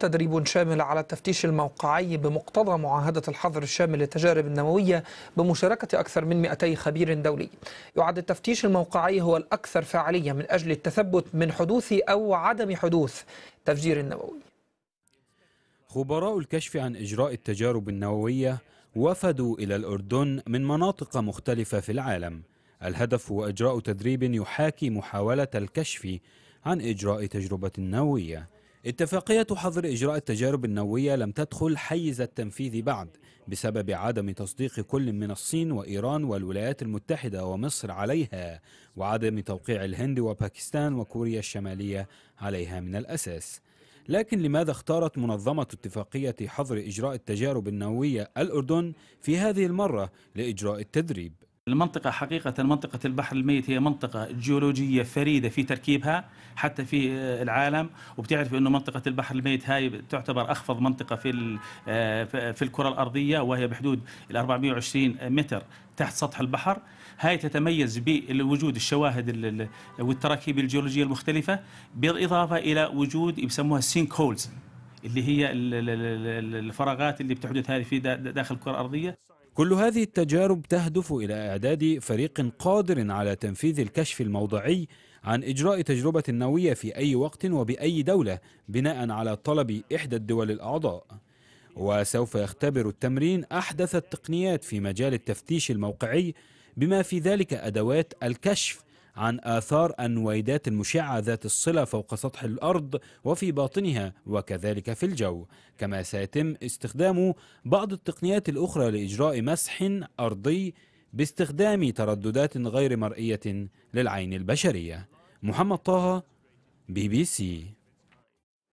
تدريب شامل على التفتيش الموقعي بمقتضى معاهدة الحظر الشامل للتجارب النووية بمشاركة أكثر من 200 خبير دولي يعد التفتيش الموقعي هو الأكثر فاعلية من أجل التثبت من حدوث أو عدم حدوث تفجير نووي خبراء الكشف عن إجراء التجارب النووية وفدوا إلى الأردن من مناطق مختلفة في العالم الهدف هو إجراء تدريب يحاكي محاولة الكشف عن إجراء تجربة نووية اتفاقية حظر إجراء التجارب النووية لم تدخل حيز التنفيذ بعد بسبب عدم تصديق كل من الصين وإيران والولايات المتحدة ومصر عليها وعدم توقيع الهند وباكستان وكوريا الشمالية عليها من الأساس لكن لماذا اختارت منظمة اتفاقية حظر إجراء التجارب النووية الأردن في هذه المرة لإجراء التدريب؟ المنطقة حقيقة منطقة البحر الميت هي منطقة جيولوجية فريدة في تركيبها حتى في آه، العالم وبتعرف أنه منطقة البحر الميت هاي تعتبر أخفض منطقة في آه، في الكرة الأرضية وهي بحدود ال 420 متر تحت سطح البحر هاي تتميز بوجود الشواهد والتراكيب الجيولوجية المختلفة بالإضافة إلى وجود يسموها السينك هولز اللي هي الفراغات اللي بتحدث هذه في داخل الكرة الأرضية كل هذه التجارب تهدف إلى إعداد فريق قادر على تنفيذ الكشف الموضعي عن إجراء تجربة نووية في أي وقت وبأي دولة بناء على طلب إحدى الدول الأعضاء وسوف يختبر التمرين أحدث التقنيات في مجال التفتيش الموقعي بما في ذلك أدوات الكشف عن آثار النويدات المشعة ذات الصلة فوق سطح الأرض وفي باطنها وكذلك في الجو كما سيتم استخدام بعض التقنيات الأخرى لإجراء مسح أرضي باستخدام ترددات غير مرئية للعين البشرية محمد طه بي بي سي